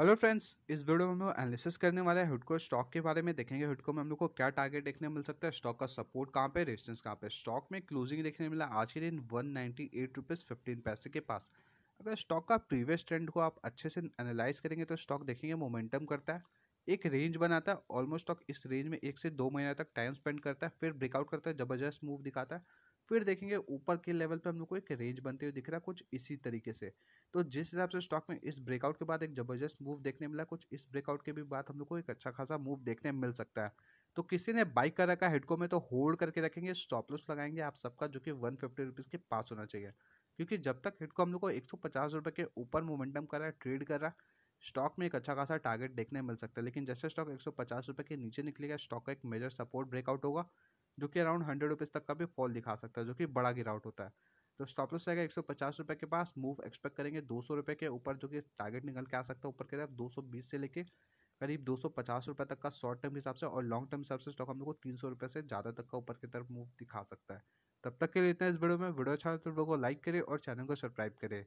hello friends इस video में हम लोग एनालिसिस करने वाले हैं हुडको स्टॉक के बारे में देखेंगे हुटको में हम लोग को क्या टारगेट देखने मिल सकता है स्टॉक का सपोर्ट कहाँ पे रेजिस्टेंस कहाँ पे स्टॉक में क्लोजिंग देखने मिला आज के दिन one ninety eight rupees fifteen paise के पास अगर स्टॉक का प्रीवियस ट्रेंड को आप अच्छे से एनालाइज करेंगे तो स्टॉक देखेंगे मोमेंटम करता है एक रेंज बनाता है ऑलमोस्ट स्टॉक इस रेंज में एक से दो महीना तक टाइम स्पेंड करता है फिर ब्रेकआउट करता है ज़बरदस्त मूव दिखाता है फिर देखेंगे ऊपर के लेवल पे हम लोग को एक रेंज बनते हुए दिख रहा है कुछ इसी तरीके से तो जिस हिसाब से स्टॉक में इस ब्रेकआउट के बाद एक ज़बरदस्त मूव देखने मिला कुछ इस ब्रेकआउट के भी बाद हम लोग को एक अच्छा खासा मूव देखने मिल सकता है तो किसी ने बाइक कर रखा हेडको में तो होल्ड करके रखेंगे स्टॉप लॉस लगाएंगे आप सबका जो कि वन फिफ्टी रुपीज़ के पास होना चाहिए क्योंकि जब तक हेडको हम लोग को एक सौ पचास रुपये के ऊपर मोमेंटम कर रहा है ट्रेड कर रहा है स्टॉक में एक अच्छा खासा टारगेट देखने मिल सकता है लेकिन जैसे स्टॉक एक सौ पचास के नीचे निकलेगा स्टॉक का एक मेजर सपोर्ट ब्रेकआउट होगा जो कि अराउंड हंड्रेड रुपीज़ तक का भी फॉल दिखा सकता है जो कि बड़ा गिरावट होता है तो स्टॉप लॉस रहेगा एक सौ पचास रुपये के पास मूव एक्सपेक्ट करेंगे दो सौ रुपये के ऊपर जो कि टारगेट निकल के आ सकता है ऊपर की तरफ दो सौ बीस से लेके करीब दो सौ पचास रुपये तक का शॉर्ट टर्म हिसाब से और लॉन्ग टर्म हिसाब से स्टॉक हम लोग को तीन सौ रुपये से ज़्यादा तक का ऊपर की तरफ मूव दिखा सकता है तब तक के लिए इतना इस वीडियो में वीडियो अच्छा तो वीडियो को लाइक करें और चैनल को सब्सक्राइब करें